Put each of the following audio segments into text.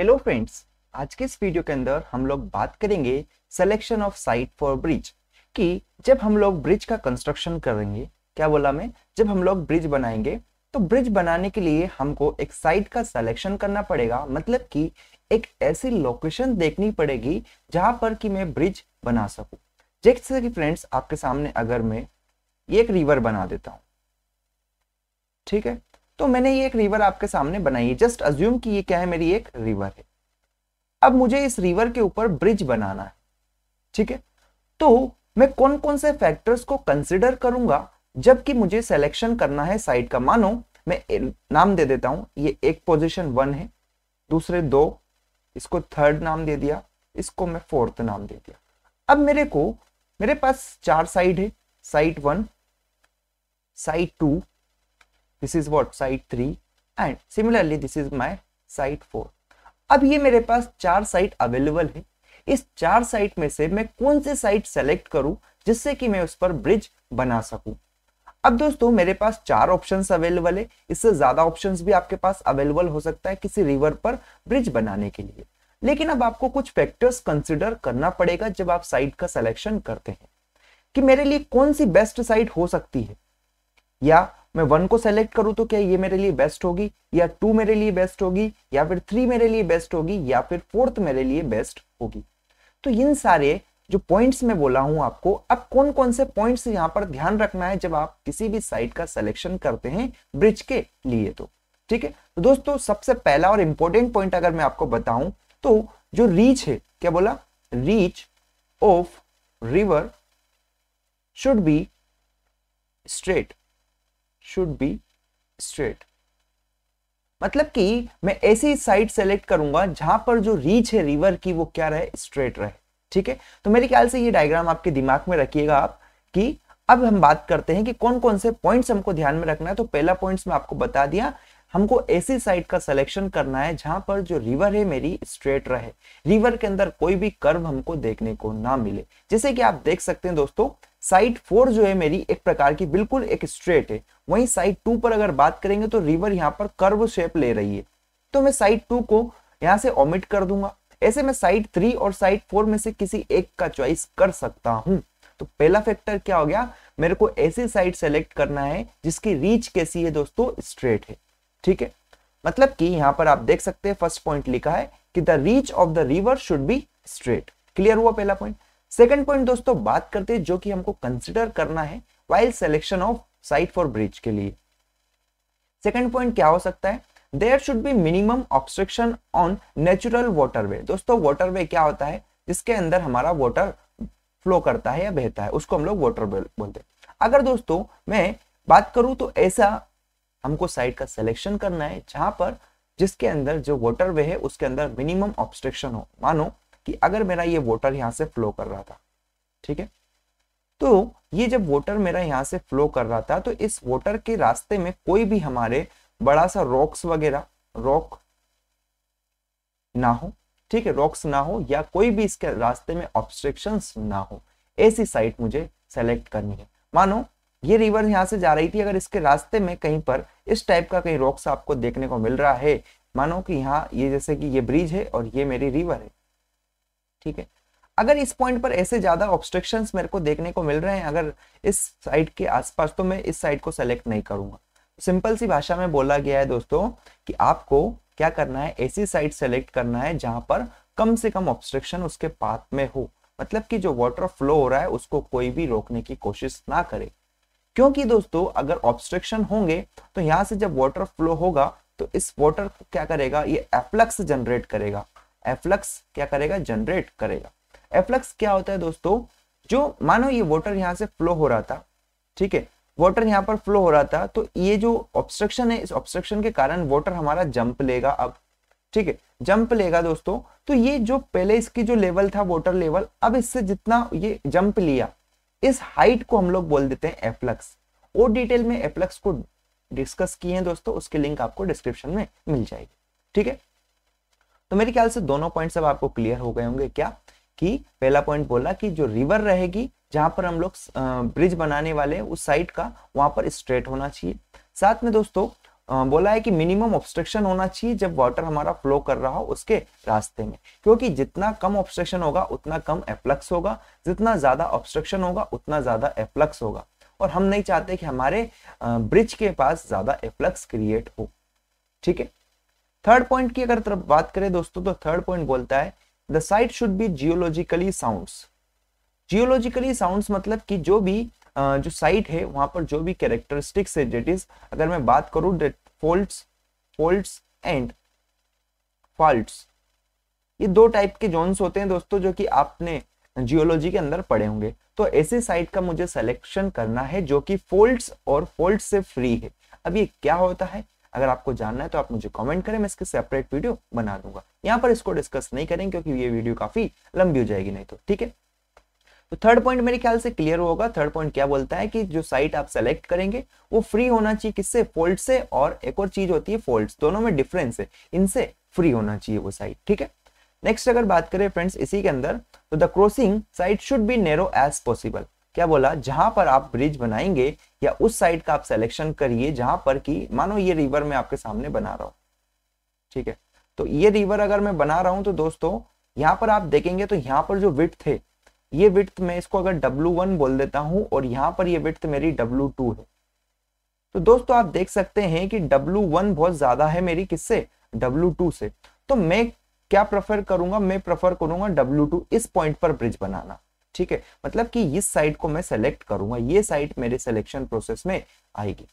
Hello friends आज के इस वीडियो के अंदर हम लोग बात करेंगे selection of site for bridge कि जब हम लोग ब्रिज का कंस्ट्रक्शन करेंगे क्या बोला मैं जब हम लोग ब्रिज बनाएंगे तो ब्रिज बनाने के लिए हमको एक साइट का सिलेक्शन करना पड़ेगा मतलब कि एक ऐसी लोकेशन देखनी पड़ेगी जहां पर कि मैं ब्रिज बना सकूं जैसे कि फ्रेंड्स आपके सामने अगर मैं एक रिवर बना देता हूं ठीक है तो मैंने ये एक रिवर आपके सामने बनाई है जस्ट अज्यूम कि ये क्या है मेरी एक रिवर है अब मुझे इस रिवर के ऊपर ब्रिज बनाना है ठीक है तो मैं कौन कौन से फैक्टर्स को कंसिडर करूंगा जबकि मुझे सेलेक्शन करना है साइड का मानो मैं नाम दे देता हूं ये एक पोजिशन वन है दूसरे दो इसको थर्ड नाम दे दिया इसको मैं फोर्थ नाम दे दिया अब मेरे को मेरे पास चार साइड है site one site two this is what site three and similarly this is my site four अब ये मेरे पास चार साइट अवेलेबल है इस चार साइट में से मैं कौन से साइट सेलेक्ट करूं जिससे कि मैं उस पर ब्रिज बना सकूं अब दोस्तों मेरे पास चार ऑप्शंस अवेलेबल है इससे ज्यादा ऑप्शंस भी आपके पास अवेलेबल हो सकता है किसी रिवर पर ब्रिज बनाने के लिए लेकिन अब आपको कुछ फैक्टर्स कंसिडर करना पड़ेगा जब आप साइट का सिलेक्शन करते हैं कि मेरे लिए कौन सी बेस्ट साइट हो सकती है या मैं वन को सेलेक्ट करूँ तो क्या ये मेरे लिए बेस्ट होगी या टू मेरे लिए बेस्ट होगी या फिर थ्री मेरे लिए बेस्ट होगी या फिर फोर्थ मेरे लिए बेस्ट होगी तो इन सारे जो पॉइंट्स मैं बोला हूं आपको अब कौन कौन से पॉइंट्स यहां पर ध्यान रखना है जब आप किसी भी साइट का सिलेक्शन करते हैं ब्रिज के लिए तो ठीक है तो दोस्तों सबसे पहला और इंपॉर्टेंट पॉइंट अगर मैं आपको बताऊं तो जो रीच है क्या बोला reach of river should be straight should be straight मतलब कि मैं ऐसी साइड सेलेक्ट करूंगा जहां पर जो रीच है रिवर की वो क्या रहे स्ट्रेट रहे ठीक है तो मेरे ख्याल से ये डायग्राम आपके दिमाग में रखिएगा आप कि अब हम बात करते हैं कि कौन कौन से पॉइंट्स हमको ध्यान में रखना है तो पहला पॉइंट्स मैं आपको बता दिया हमको ऐसी साइड का सिलेक्शन करना है जहां पर जो रिवर है मेरी स्ट्रेट रहे रिवर के अंदर कोई भी कर्व हमको देखने को ना मिले जैसे कि आप देख सकते हैं दोस्तों साइड फोर जो है मेरी एक प्रकार की बिल्कुल एक स्ट्रेट है वहीं साइड टू पर अगर बात करेंगे तो रिवर यहाँ पर कर्व शेप ले रही है तो मैं साइड टू को यहाँ से ओमिट कर दूंगा ऐसे में साइड थ्री और साइड फोर में से किसी एक का चॉइस कर सकता हूँ तो पहला फैक्टर क्या हो गया मेरे को ऐसी साइड सेलेक्ट करना है जिसकी रीच कैसी है दोस्तों स्ट्रेट है ठीक है मतलब कि यहाँ पर आप देख सकते हैं फर्स्ट पॉइंट लिखा है कि the reach of the river should be straight clear हुआ पहला पॉइंट सेकंड पॉइंट दोस्तों बात करते हैं जो कि हमको कंसिडर करना है while selection of site for bridge के लिए सेकंड पॉइंट क्या हो सकता है there should be minimum obstruction on natural waterway दोस्तों वाटरवे क्या होता है जिसके अंदर हमारा वाटर फ्लो करता है या बहता है उसको हम लोग वाटरवे बोलते हैं अगर दोस्तों मैं बात करूं तो ऐसा हमको साइट का सिलेक्शन करना है जहां पर जिसके अंदर जो वे है उसके अंदर मिनिमम ऑब्स्ट्रक्शन हो मानो कि अगर मेरा ये वोटर यहाँ से फ्लो कर रहा था ठीक है तो ये जब वोटर मेरा यहाँ से फ्लो कर रहा था तो इस वोटर के रास्ते में कोई भी हमारे बड़ा सा रॉक्स वगैरह रॉक ना हो ठीक है रॉक्स ना हो या कोई भी इसके रास्ते में ऑब्स्ट्रक्शन ना हो ऐसी साइट मुझे सेलेक्ट करनी है मानो ये रिवर यहाँ से जा रही थी अगर इसके रास्ते में कहीं पर इस टाइप का कहीं रॉक्स आपको देखने को मिल रहा है मानो कि यहाँ ये जैसे कि ये ब्रिज है और ये मेरी रिवर है ठीक है अगर इस पॉइंट पर ऐसे ज़्यादा ऑब्स्ट्रक्शन मेरे को देखने को मिल रहे हैं अगर इस साइड के आसपास तो मैं इस साइड को सेलेक्ट नहीं करूंगा सिंपल सी भाषा में बोला गया है दोस्तों कि आपको क्या करना है ऐसी साइड सेलेक्ट करना है जहां पर कम से कम ऑब्स्ट्रक्शन उसके पाथ में हो मतलब कि जो वाटर फ्लो हो रहा है उसको कोई भी रोकने की कोशिश ना करे क्योंकि दोस्तों अगर ऑब्स्ट्रक्शन होंगे तो यहां से जब वाटर फ्लो होगा तो इस वाटर को क्या करेगा ये एफ्लक्स जनरेट करेगा एफ्लक्स क्या करेगा जनरेट करेगा एफ्लक्स क्या होता है दोस्तों जो मानो ये वाटर यहाँ से फ्लो हो रहा था ठीक है वाटर यहाँ पर फ्लो हो रहा था तो ये जो ऑब्स्ट्रक्शन है इस ऑब्स्ट्रक्शन के कारण वाटर हमारा जंप लेगा अब ठीक है जंप लेगा दोस्तों तो ये जो पहले इसकी जो लेवल था वाटर लेवल अब इससे जितना ये जंप लिया इस हाइट को हम लोग बोल देते हैं एफ्लक्स और डिटेल में एफ्लक्स को डिस्कस किए हैं दोस्तों उसके लिंक आपको डिस्क्रिप्शन में मिल जाएगी ठीक है तो मेरे ख्याल से दोनों पॉइंट अब आपको क्लियर हो गए होंगे क्या कि पहला पॉइंट बोला कि जो रिवर रहेगी जहां पर हम लोग ब्रिज बनाने वाले उस साइड का वहां पर स्ट्रेट होना चाहिए साथ में दोस्तों बोला है कि मिनिमम ऑब्स्ट्रक्शन होना चाहिए जब वाटर हमारा फ्लो कर रहा हो उसके रास्ते में क्योंकि जितना कम ऑब्स्ट्रक्शन होगा उतना कम एप्लक्स होगा जितना ज्यादा ऑब्स्ट्रक्शन होगा उतना ज्यादा एप्लक्स होगा और हम नहीं चाहते कि हमारे ब्रिज के पास ज्यादा एप्लक्स क्रिएट हो ठीक है थर्ड पॉइंट की अगर बात करें दोस्तों तो थर्ड पॉइंट बोलता है the site should be geologically sound geologically sound मतलब कि जो भी जो साइट है वहां पर जो भी कैरेक्टरिस्टिक्स है डेट इज अगर मैं बात करूँ फोल्ड्स फोल्ड्स एंड फॉल्ट ये दो टाइप के जोन्स होते हैं दोस्तों जो कि आपने जियोलॉजी के अंदर पड़े होंगे तो ऐसे साइट का मुझे सिलेक्शन करना है जो कि फोल्ड्स और फोल्ड से फ्री है अब ये क्या होता है अगर आपको जानना है तो आप मुझे कमेंट करें मैं इसके सेपरेट वीडियो बना दूंगा यहाँ पर इसको डिस्कस नहीं करेंगे क्योंकि ये वीडियो काफी लंबी हो जाएगी नहीं तो ठीक है तो थर्ड पॉइंट मेरे ख्याल से क्लियर होगा थर्ड पॉइंट क्या बोलता है कि जो साइट आप सेलेक्ट करेंगे वो फ्री होना चाहिए किससे फोल्ड से और एक और चीज होती है फोल्ड दोनों में डिफरेंस है इनसे फ्री होना चाहिए वो साइट ठीक है नेक्स्ट अगर बात करें फ्रेंड्स इसी के अंदर तो the crossing site should be narrow as possible क्या बोला जहां पर आप ब्रिज बनाएंगे या उस साइड का आप सिलेक्शन करिए जहां पर कि मानो ये रिवर मैं आपके सामने बना रहा हूँ ठीक है तो ये रिवर अगर मैं बना रहा हूं तो दोस्तों यहाँ पर आप देखेंगे तो यहाँ पर जो विथ है ये विथ मैं इसको अगर वन बोल देता हूँ और यहाँ पर ये विथ मेरी टू है तो दोस्तों आप देख सकते हैं कि वन बहुत ज्यादा है मेरी किससे टू से तो मैं क्या प्रेफर करूंगा मैं प्रेफर करूंगा टू इस पॉइंट पर ब्रिज बनाना ठीक है मतलब कि इस साइट को मैं सेलेक्ट करूंगा ये साइट मेरे सिलेक्शन प्रोसेस में आएगी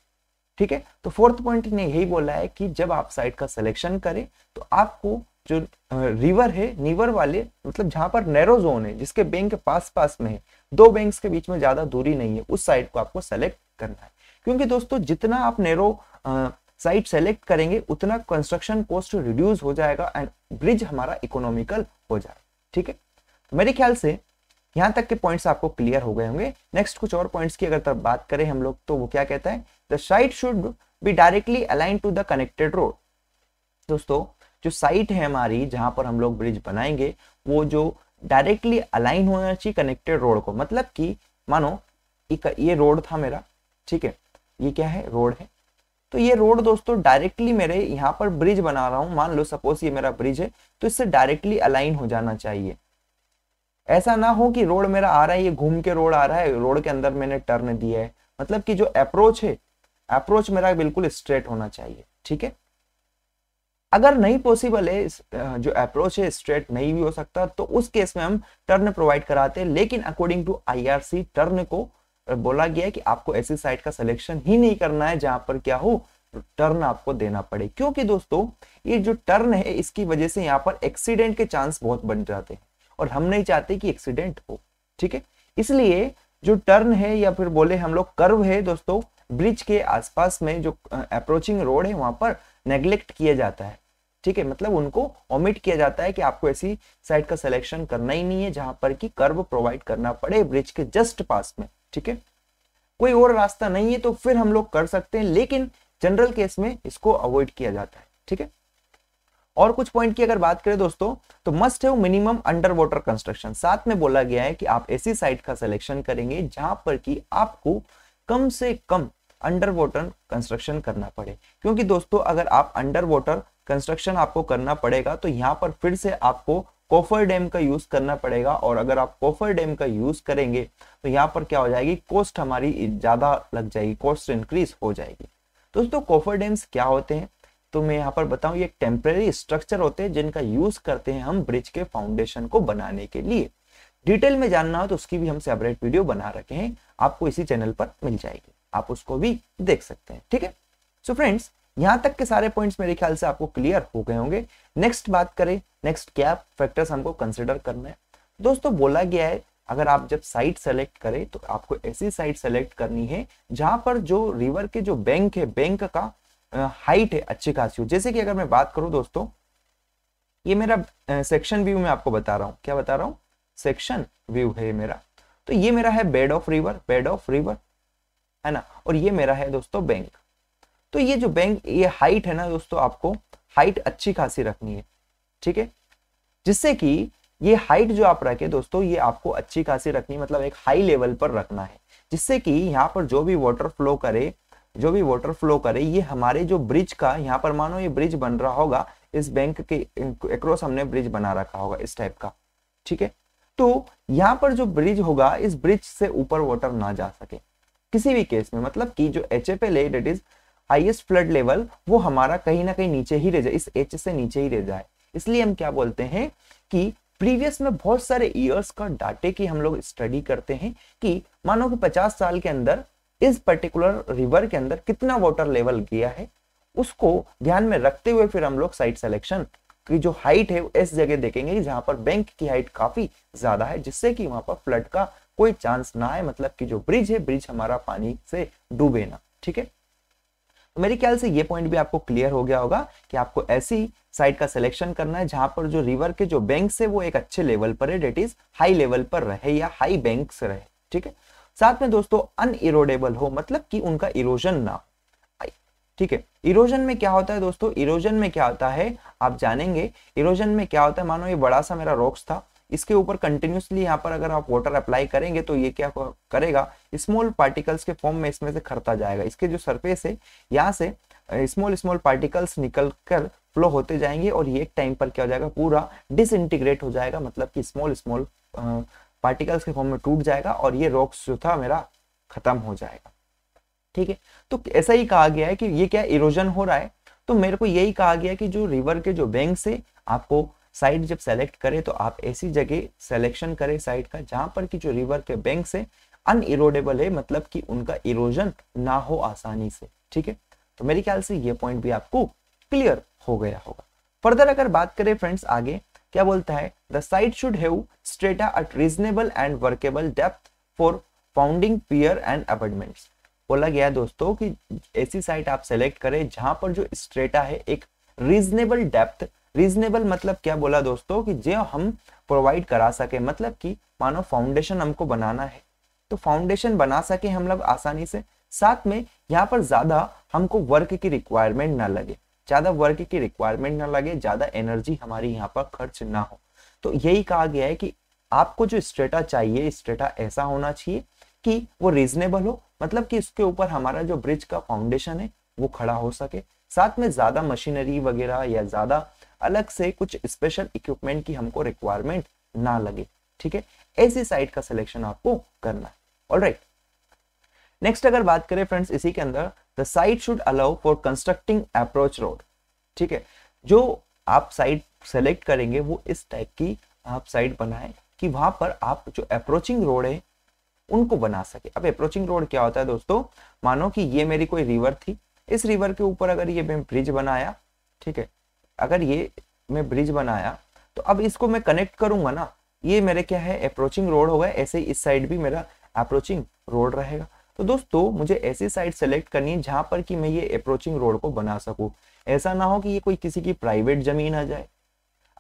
ठीक है तो फोर्थ पॉइंट ने यही बोला है कि जब आप साइट का सिलेक्शन करें तो आपको जो रिवर है निवर वाले मतलब जहां पर नैरो जोन है जिसके बैंक के पास पास में है दो बैंक के बीच में ज्यादा दूरी नहीं है उस साइट को आपको सेलेक्ट करना है क्योंकि दोस्तों जितना आप नैरो साइट सेलेक्ट करेंगे उतना कंस्ट्रक्शन कॉस्ट रिड्यूस हो जाएगा एंड ब्रिज हमारा इकोनॉमिकल हो जाएगा ठीक है तो मेरे ख्याल से यहां तक के पॉइंट्स आपको क्लियर हो गए होंगे नेक्स्ट कुछ और पॉइंट्स की अगर तब बात करें हम लोग तो वो क्या कहता है the site should be directly align to the connected road दोस्तों जो साइट है हमारी जहां पर हम लोग ब्रिज बनाएंगे वो जो डायरेक्टली अलाइन होना चाहिए कनेक्टेड रोड को मतलब कि मानो ये रोड था मेरा ठीक है ये क्या है रोड है तो ये रोड दोस्तों डायरेक्टली मेरे यहाँ पर ब्रिज बना रहा हूँ मान लो सपोज ये मेरा ब्रिज है तो इससे डायरेक्टली अलाइन हो जाना चाहिए ऐसा ना हो कि रोड मेरा आ रहा है ये घूम के रोड आ रहा है रोड के अंदर मैंने टर्न दिया है मतलब कि जो अप्रोच है अप्रोच मेरा बिल्कुल स्ट्रेट होना चाहिए ठीक है अगर नहीं पॉसिबल है जो अप्रोच है स्ट्रेट नहीं भी हो सकता तो उस केस में हम टर्न प्रोवाइड कराते हैं लेकिन अकॉर्डिंग टू आईआरसी टर्न को बोला गया है कि आपको ऐसी साइट का सिलेक्शन ही नहीं करना है जहां पर क्या हो टर्न आपको देना पड़े क्योंकि दोस्तों ये जो टर्न है इसकी वजह से यहाँ पर एक्सीडेंट के चांस बहुत बढ़ जाते हैं और हम नहीं चाहते कि एक्सीडेंट हो ठीक है इसलिए जो टर्न है या फिर बोले हम लोग कर्व है दोस्तों ब्रिज के आसपास में जो अप्रोचिंग रोड है वहां पर नेग्लेक्ट किया जाता है ठीक है मतलब उनको ओमिट किया जाता है कि आपको ऐसी साइड का सिलेक्शन करना ही नहीं है जहां पर कि कर्व प्रोवाइड करना पड़े ब्रिज के जस्ट पास में ठीक है कोई और रास्ता नहीं है तो फिर हम लोग कर सकते हैं लेकिन जनरल केस में इसको अवॉइड किया जाता है ठीक है और कुछ पॉइंट की अगर बात करें दोस्तों तो मस्ट है मिनिमम अंडर वाटर कंस्ट्रक्शन साथ में बोला गया है कि आप ऐसी साइट का सिलेक्शन करेंगे जहां पर कि आपको कम से कम अंडर वाटर कंस्ट्रक्शन करना पड़े क्योंकि दोस्तों अगर आप अंडर वाटर कंस्ट्रक्शन आपको करना पड़ेगा तो यहाँ पर फिर से आपको कोफर डैम का यूज करना पड़ेगा और अगर आप कोफर डैम का यूज करेंगे तो यहाँ पर क्या हो जाएगी कॉस्ट हमारी ज्यादा लग जाएगी कॉस्ट इंक्रीज हो जाएगी दोस्तों कोफर डैम्स क्या होते हैं तो मैं यहाँ पर बताऊं ये टेम्प्रेरी स्ट्रक्चर होते हैं जिनका यूज करते हैं हम ब्रिज के फाउंडेशन को बनाने के लिए डिटेल में जानना हो तो उसकी भी हम सेपरेट वीडियो बना रखे हैं आपको इसी चैनल पर मिल जाएगी आप उसको भी देख सकते हैं ठीक है सो फ्रेंड्स यहाँ तक के सारे पॉइंट्स मेरे ख्याल से आपको क्लियर हो गए होंगे नेक्स्ट बात करें नेक्स्ट क्या फैक्टर्स हमको कंसिडर करना है दोस्तों बोला गया है अगर आप जब साइट सेलेक्ट करें तो आपको ऐसी साइट सेलेक्ट करनी है जहां पर जो रिवर के जो बैंक है बैंक का हाइट है अच्छी खासी हो जैसे कि अगर मैं बात करूं दोस्तों ये मेरा सेक्शन व्यू मैं आपको बता रहा हूँ क्या बता रहा हूँ सेक्शन व्यू है मेरा तो ये मेरा है bed of river bed of river है ना और ये मेरा है दोस्तों बैंक तो ये जो बैंक ये हाइट है ना दोस्तों आपको हाइट अच्छी खासी रखनी है ठीक है जिससे कि ये हाइट जो आप रखें दोस्तों ये आपको अच्छी खासी रखनी मतलब एक हाई लेवल पर रखना है जिससे कि यहाँ पर जो भी वाटर फ्लो करे जो भी वाटर फ्लो करे ये हमारे जो ब्रिज का यहाँ पर मानो ये ब्रिज बन रहा होगा इस बैंक के अक्रॉस हमने ब्रिज बना रखा होगा इस टाइप का ठीक है तो यहाँ पर जो ब्रिज होगा इस ब्रिज से ऊपर वाटर ना जा सके किसी भी केस में मतलब कि जो H F L at is highest flood level वो हमारा कहीं ना कहीं नीचे ही रह जाए इस एच से नीचे ही रह जाए इसलिए हम क्या बोलते हैं कि प्रीवियस में बहुत सारे ईयर्स का डाटे की हम लोग स्टडी करते हैं कि मानो कि 50 साल के अंदर इस पर्टिकुलर रिवर के अंदर कितना वाटर लेवल गया है उसको ध्यान में रखते हुए फिर हम लोग साइट सिलेक्शन की जो हाइट है इस जगह देखेंगे जहां पर बैंक की हाइट काफी ज्यादा है जिससे कि वहां पर फ्लड का कोई चांस ना है मतलब कि जो ब्रिज है ब्रिज हमारा पानी से डूबे ना ठीक है तो मेरे ख्याल से ये पॉइंट भी आपको क्लियर हो गया होगा कि आपको ऐसी साइट का सिलेक्शन करना है जहां पर जो रिवर के जो बैंक है वो एक अच्छे लेवल पर है डेट इज हाई लेवल पर रहे या हाई बैंक रहे ठीक है साथ में दोस्तों इरोडेबल हो मतलब कि उनका इरोजन ना ठीक है इरोजन में क्या होता है दोस्तों इरोजन में क्या होता है आप जानेंगे इरोजन में क्या होता है मानो ये बड़ा सा मेरा रॉक्स था इसके ऊपर कंटिन्यूसली यहाँ पर अगर आप वाटर अप्लाई करेंगे तो ये क्या करेगा स्मॉल पार्टिकल्स के फॉर्म में इसमें से खरता जाएगा इसके जो सरफेस है यहाँ से स्मॉल स्मॉल पार्टिकल्स निकल कर फ्लो होते जाएंगे और ये एक टाइम पर क्या हो जाएगा पूरा डिसइंटीग्रेट हो जाएगा मतलब कि स्मॉल स्मॉल पार्टिकल्स के फॉर्म में टूट जाएगा और ये रॉक्स जो था मेरा खत्म हो जाएगा ठीक है तो ऐसा ही कहा गया है कि ये क्या इरोजन हो रहा है तो मेरे को यही कहा गया कि जो रिवर के जो बैंक से आपको साइड जब सेलेक्ट करें तो आप ऐसी जगह सेलेक्शन करें साइड का जहां पर कि जो रिवर के बैंक से अन इरोडेबल है मतलब कि उनका इरोजन ना हो आसानी से ठीक है तो मेरे ख्याल से ये पॉइंट भी आपको क्लियर हो गया होगा फर्दर अगर बात करें फ्रेंड्स आगे क्या बोलता है the site should have strata at reasonable and workable depth for founding pier and apartments बोला गया दोस्तों कि ऐसी साइट आप सेलेक्ट करें जहां पर जो स्ट्रेटा है एक रीजनेबल डेप्थ रीजनेबल मतलब क्या बोला दोस्तों कि जो हम प्रोवाइड करा सके मतलब कि मानो फाउंडेशन हमको बनाना है तो फाउंडेशन बना सके हम लोग आसानी से साथ में यहाँ पर ज्यादा हमको वर्क की रिक्वायरमेंट ना लगे ज़्यादा वर्क की रिक्वायरमेंट ना लगे ज़्यादा एनर्जी हमारी यहाँ पर खर्च ना हो तो यही कहा गया है कि आपको जो स्ट्रेटा चाहिए स्ट्रेटा ऐसा होना चाहिए कि वो रीजनेबल हो मतलब कि इसके ऊपर हमारा जो ब्रिज का फाउंडेशन है वो खड़ा हो सके साथ में ज़्यादा मशीनरी वगैरह या ज़्यादा अलग से कुछ स्पेशल इक्विपमेंट की हमको रिक्वायरमेंट ना लगे ठीक है ऐसी साइट का सिलेक्शन आपको करना है ऑल नेक्स्ट अगर बात करें फ्रेंड्स इसी के अंदर the site should allow for constructing approach road ठीक है जो आप साइट सेलेक्ट करेंगे वो इस टाइप की आप साइट बनाएं कि वहां पर आप जो अप्रोचिंग रोड है उनको बना सके अब अप्रोचिंग रोड क्या होता है दोस्तों मानो कि ये मेरी कोई रिवर थी इस रिवर के ऊपर अगर ये मैं ब्रिज बनाया ठीक है अगर ये मैं ब्रिज बनाया तो अब इसको मैं कनेक्ट करूंगा ना ये मेरे क्या है अप्रोचिंग रोड होगा ऐसे इस साइड भी मेरा अप्रोचिंग रोड रहेगा तो दोस्तों मुझे ऐसी साइट सेलेक्ट करनी है जहां पर कि मैं ये अप्रोचिंग रोड को बना सकूँ ऐसा ना हो कि ये कोई किसी की प्राइवेट ज़मीन आ जाए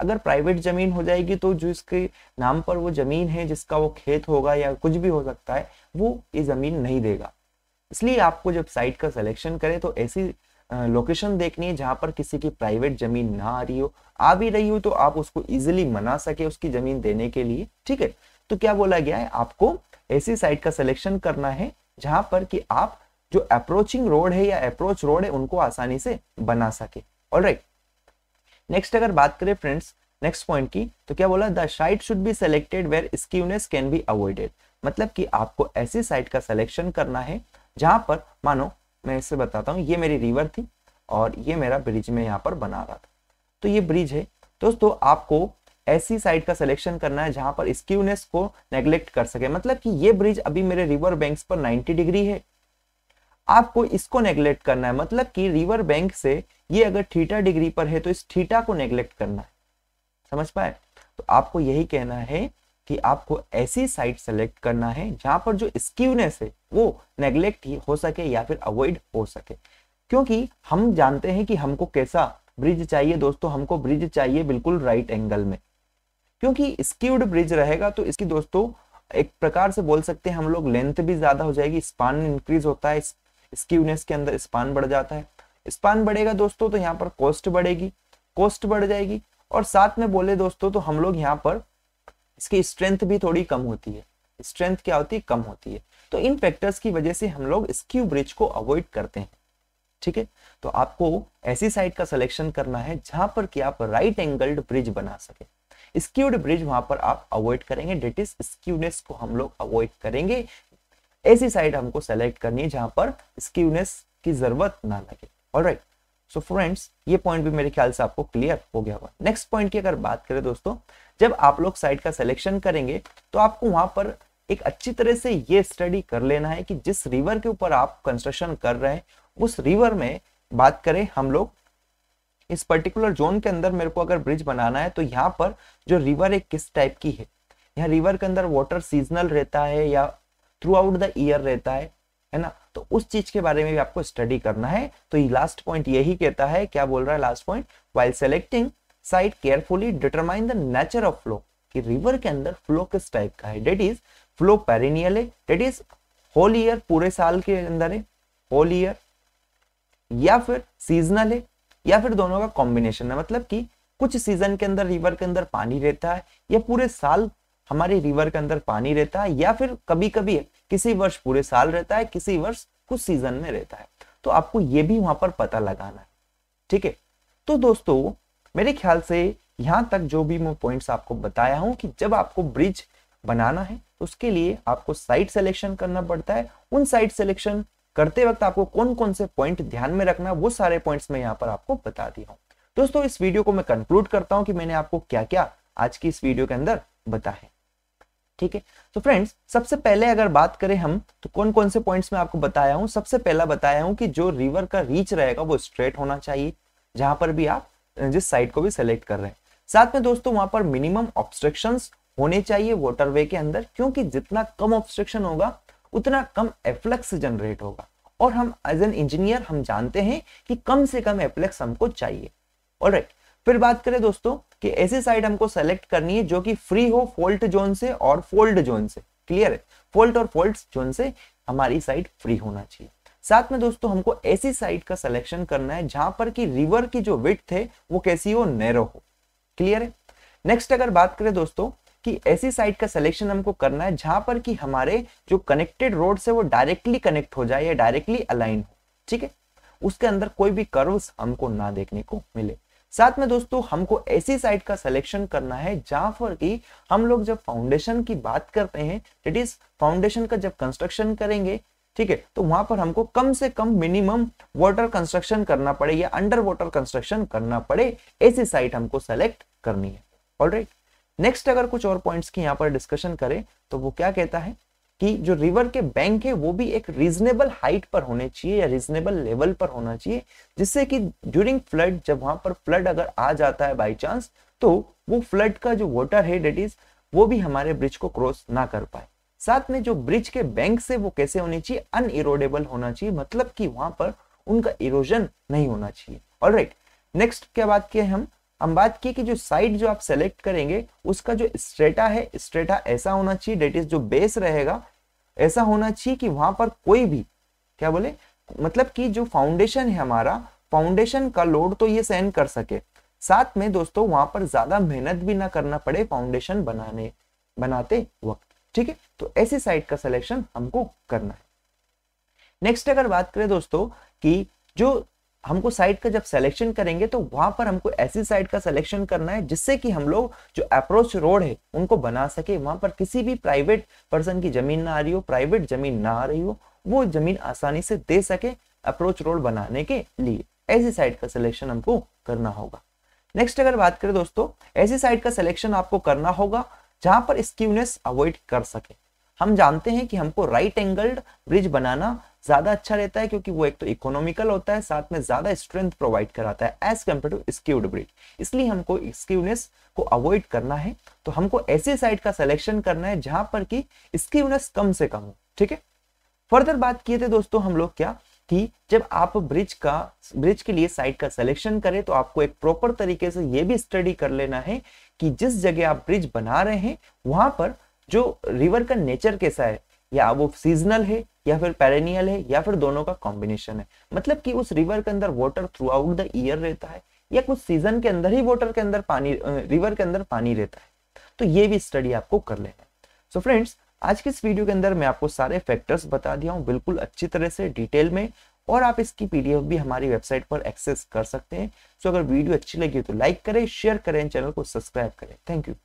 अगर प्राइवेट ज़मीन हो जाएगी तो जो इसके नाम पर वो ज़मीन है जिसका वो खेत होगा या कुछ भी हो सकता है वो ये ज़मीन नहीं देगा इसलिए आपको जब साइट का सिलेक्शन करें तो ऐसी लोकेशन देखनी है जहां पर किसी की प्राइवेट ज़मीन ना आ रही हो आ भी रही हो तो आप उसको इजिली मना सके उसकी ज़मीन देने के लिए ठीक है तो क्या बोला गया है आपको ऐसी साइट का सिलेक्शन करना है जहां पर कि आप जो अप्रोचिंग रोड है या अप्रोच रोड है उनको आसानी से बना सके ऑल राइट नेक्स्ट अगर बात करें फ्रेंड्स नेक्स्ट पॉइंट की तो क्या बोला the site should be selected where skewness can be avoided मतलब कि आपको ऐसी साइट का सिलेक्शन करना है जहां पर मानो मैं इसे बताता हूँ ये मेरी रिवर थी और ये मेरा ब्रिज में यहाँ पर बना रहा था तो ये ब्रिज है दोस्तों आपको ऐसी साइड का सिलेक्शन करना है जहां पर स्क्यूनेस को नेग्लेक्ट कर सके मतलब कि ये ब्रिज अभी मेरे रिवर बैंक पर 90 डिग्री है आपको इसको नेग्लेक्ट करना है मतलब कि रिवर बैंक से ये अगर थीटा डिग्री पर है तो इस थीटा को नेग्लेक्ट करना है समझ पाए तो आपको यही कहना है कि आपको ऐसी साइट सेलेक्ट करना है जहां पर जो स्क्यूनेस है वो नेग्लेक्ट ही हो सके या फिर अवॉइड हो सके क्योंकि हम जानते हैं कि हमको कैसा ब्रिज चाहिए दोस्तों हमको ब्रिज चाहिए बिल्कुल राइट एंगल में क्योंकि स्क्यूड ब्रिज रहेगा तो इसकी दोस्तों एक प्रकार से बोल सकते हैं हम लोग लेंथ भी ज्यादा हो जाएगी स्पान इंक्रीज होता है स्क्यूनेस के अंदर स्पान बढ़ जाता है स्पान बढ़ेगा दोस्तों तो यहाँ पर कॉस्ट बढ़ेगी कॉस्ट बढ़ जाएगी और साथ में बोले दोस्तों तो हम लोग यहाँ पर इसकी स्ट्रेंथ भी थोड़ी कम होती है स्ट्रेंथ क्या होती है कम होती है तो इन फैक्टर्स की वजह से हम लोग स्क्यू ब्रिज को अवॉइड करते हैं ठीक है तो आपको ऐसी साइट का सिलेक्शन करना है जहां पर कि आप राइट एंगल्ड ब्रिज बना सके स्क्यूड ब्रिज वहां पर आप अवॉइड करेंगे डेट इज स्क्यूनेस को हम लोग अवॉइड करेंगे ऐसी साइड हमको सेलेक्ट करनी है जहां पर स्क्यूनेस की जरूरत ना लगे ऑलराइट सो फ्रेंड्स ये पॉइंट भी मेरे ख्याल से आपको क्लियर हो गया होगा नेक्स्ट पॉइंट की अगर बात करें दोस्तों जब आप लोग साइट का सिलेक्शन करेंगे तो आपको वहां पर एक अच्छी तरह से ये स्टडी कर लेना है कि जिस रिवर के ऊपर आप कंस्ट्रक्शन कर रहे हैं उस रिवर में बात करें हम लोग इस पर्टिकुलर जोन के अंदर मेरे को अगर ब्रिज बनाना है तो यहाँ पर जो रिवर एक किस टाइप की है यहाँ रिवर के अंदर वाटर सीजनल रहता है या थ्रू आउट द ईयर रहता है है ना तो उस चीज के बारे में भी आपको स्टडी करना है तो लास्ट पॉइंट यही कहता है क्या बोल रहा है last point while selecting site carefully determine the nature of flow कि रिवर के अंदर फ्लो किस टाइप का है डेट इज फ्लो पेरिनियल है डेट इज होल ईयर पूरे साल के अंदर है होल ईयर या फिर सीजनल है या फिर दोनों का कॉम्बिनेशन है मतलब कि कुछ सीजन के अंदर रिवर के अंदर पानी रहता है या पूरे साल हमारे रिवर के अंदर पानी रहता है या फिर कभी कभी किसी वर्ष पूरे साल रहता है किसी वर्ष कुछ सीजन में रहता है तो आपको ये भी वहां पर पता लगाना है ठीक है तो दोस्तों मेरे ख्याल से यहां तक जो भी मैं पॉइंट्स आपको बताया हूं कि जब आपको ब्रिज बनाना है उसके लिए आपको साइट सिलेक्शन करना पड़ता है उन साइट सिलेक्शन करते वक्त आपको कौन कौन से पॉइंट ध्यान में रखना है वो सारे पॉइंट्स मैं यहाँ पर आपको बता दिया हूँ दोस्तों इस वीडियो को मैं कंक्लूड करता हूँ कि मैंने आपको क्या क्या आज की इस वीडियो के अंदर बताया ठीक है तो फ्रेंड्स सबसे पहले अगर बात करें हम तो कौन कौन से पॉइंट्स में आपको बताया हूँ सबसे पहला बताया हूँ कि जो रिवर का रीच रहेगा वो स्ट्रेट होना चाहिए जहां पर भी आप जिस साइड को भी सेलेक्ट कर रहे हैं साथ में दोस्तों वहां पर मिनिमम ऑब्स्ट्रक्शन होने चाहिए वाटरवे के अंदर क्योंकि जितना कम ऑब्स्ट्रक्शन होगा उतना कम एफ्लक्स जनरेट होगा और हम एज एन इंजीनियर हम जानते हैं कि कम से कम एफ्लक्स हमको चाहिए और right. फिर बात करें दोस्तों कि ऐसी साइड हमको सेलेक्ट करनी है जो कि फ्री हो फॉल्ट जोन से और फोल्ड जोन से क्लियर है फॉल्ट और फॉल्ट जोन से हमारी साइड फ्री होना चाहिए साथ में दोस्तों हमको ऐसी साइड का सिलेक्शन करना है जहां पर कि रिवर की जो विथ है वो कैसी हो नैरो हो क्लियर है नेक्स्ट अगर बात करें दोस्तों कि ऐसी साइट का सिलेक्शन हमको करना है जहां पर कि हमारे जो कनेक्टेड रोड है वो डायरेक्टली कनेक्ट हो जाए या डायरेक्टली अलाइन हो ठीक है उसके अंदर कोई भी कर्व्स हमको ना देखने को मिले साथ में दोस्तों हमको ऐसी साइट का सिलेक्शन करना है जहां पर कि हम लोग जब फाउंडेशन की बात करते हैं दैट इज फाउंडेशन का जब कंस्ट्रक्शन करेंगे ठीक है तो वहां पर हमको कम से कम मिनिमम वाटर कंस्ट्रक्शन करना पड़े या अंडर वाटर कंस्ट्रक्शन करना पड़े ऐसी साइट हमको सेलेक्ट करनी है ऑलराइट नेक्स्ट अगर कुछ और पॉइंट्स की यहाँ पर डिस्कशन करें तो वो क्या कहता है कि जो रिवर के बैंक है वो भी एक रीजनेबल हाइट पर होने चाहिए या रीजनेबल लेवल पर होना चाहिए जिससे कि ड्यूरिंग फ्लड जब वहां पर फ्लड अगर आ जाता है बाई चांस तो वो फ्लड का जो वाटर है डेट इज वो भी हमारे ब्रिज को क्रॉस ना कर पाए साथ में जो ब्रिज के बैंक से वो कैसे होने चाहिए अनइरोडेबल होना चाहिए मतलब कि वहां पर उनका इरोजन नहीं होना चाहिए ऑल राइट नेक्स्ट क्या बात किए हम हम बात किए कि जो साइड जो आप सेलेक्ट करेंगे उसका जो स्ट्रेटा है स्ट्रेटा ऐसा होना चाहिए डेट इज जो बेस रहेगा ऐसा होना चाहिए कि वहां पर कोई भी क्या बोले मतलब कि जो फाउंडेशन है हमारा फाउंडेशन का लोड तो ये सहन कर सके साथ में दोस्तों वहां पर ज्यादा मेहनत भी ना करना पड़े फाउंडेशन बनाने बनाते वक्त ठीक है तो ऐसी साइट का सिलेक्शन हमको करना है नेक्स्ट अगर बात करें दोस्तों कि जो हमको साइट का जब सिलेक्शन करेंगे तो वहां पर हमको ऐसी साइट का सिलेक्शन करना है जिससे कि हम लोग जो अप्रोच रोड है उनको बना सके वहां पर किसी भी प्राइवेट पर्सन की जमीन ना आ रही हो प्राइवेट जमीन ना आ रही हो वो जमीन आसानी से दे सके अप्रोच रोड बनाने के लिए ऐसी साइट का सिलेक्शन हमको करना होगा नेक्स्ट अगर बात करें दोस्तों ऐसी साइट का सिलेक्शन आपको करना होगा जहां पर स्क्यूनेस अवॉइड कर सके हम जानते हैं कि हमको राइट एंगल्ड ब्रिज बनाना ज्यादा अच्छा रहता है क्योंकि वो एक तो इकोनॉमिकल होता है साथ में ज्यादा स्ट्रेंथ प्रोवाइड कराता है as compare to skewed bridge इसलिए हमको स्क्यूनेस को अवॉइड करना है तो हमको ऐसे साइड का सिलेक्शन करना है जहां पर कि स्क्यूनेस कम से कम हो ठीक है फर्दर बात किए थे दोस्तों हम लोग क्या कि जब आप ब्रिज का ब्रिज के लिए साइट का सिलेक्शन करें तो आपको एक प्रॉपर तरीके से ये भी स्टडी कर लेना है कि जिस जगह आप ब्रिज बना रहे हैं वहां पर जो रिवर का नेचर कैसा है या वो सीजनल है या फिर पेरेनियल है या फिर दोनों का कॉम्बिनेशन है मतलब कि उस रिवर के अंदर water throughout the year रहता है या कुछ सीजन के अंदर ही वाटर के अंदर पानी रिवर के अंदर पानी रहता है तो ये भी स्टडी आपको कर लेना है सो फ्रेंड्स आज के इस वीडियो के अंदर मैं आपको सारे फैक्टर्स बता दिया हूँ बिल्कुल अच्छी तरह से डिटेल में और आप इसकी पीडीएफ भी हमारी वेबसाइट पर एक्सेस कर सकते हैं सो अगर वीडियो अच्छी लगी तो लाइक करें शेयर करें चैनल को सब्सक्राइब करें थैंक यू